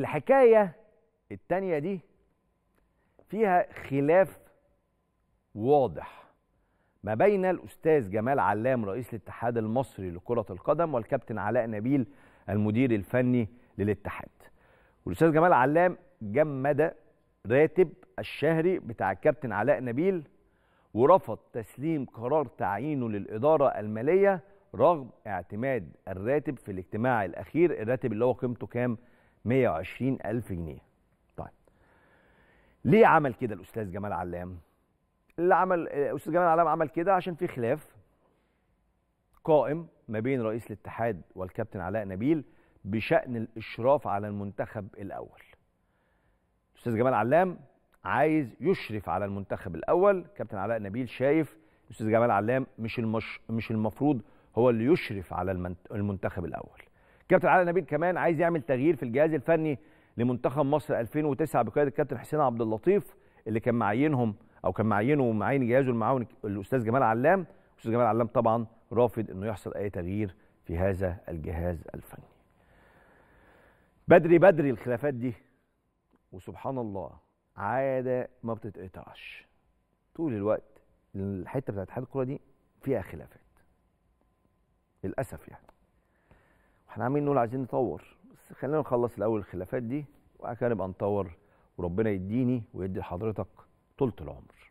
الحكاية التانية دي فيها خلاف واضح ما بين الأستاذ جمال علام رئيس الاتحاد المصري لكرة القدم والكابتن علاء نبيل المدير الفني للاتحاد والأستاذ جمال علام جمد راتب الشهري بتاع الكابتن علاء نبيل ورفض تسليم قرار تعيينه للإدارة المالية رغم اعتماد الراتب في الاجتماع الأخير الراتب اللي هو قيمته كام 120 ألف جنيه طيب ليه عمل كده الأستاذ جمال علام؟ اللي عمل الأستاذ جمال علام عمل كده عشان في خلاف قائم ما بين رئيس الاتحاد والكابتن علاء نبيل بشأن الإشراف على المنتخب الأول الأستاذ جمال علام عايز يشرف على المنتخب الأول كابتن علاء نبيل شايف الأستاذ جمال علام مش المش... مش المفروض هو اللي يشرف على المنتخب الأول كابتن علاء نبيل كمان عايز يعمل تغيير في الجهاز الفني لمنتخب مصر 2009 بقياده الكابتن حسين عبد اللطيف اللي كان معينهم او كان معينه ومعين جهازه المعاون الاستاذ جمال علام الاستاذ جمال علام طبعا رافض انه يحصل اي تغيير في هذا الجهاز الفني بدري بدري الخلافات دي وسبحان الله عاده ما بتتقطعش طول الوقت الحته بتاعت اتحاد الكره دي فيها خلافات للاسف يعني احنا عاملين نقول عايزين نطور بس خلينا نخلص الاول الخلافات دي وبعد كده نبقى نطور وربنا يديني ويدي لحضرتك طولة العمر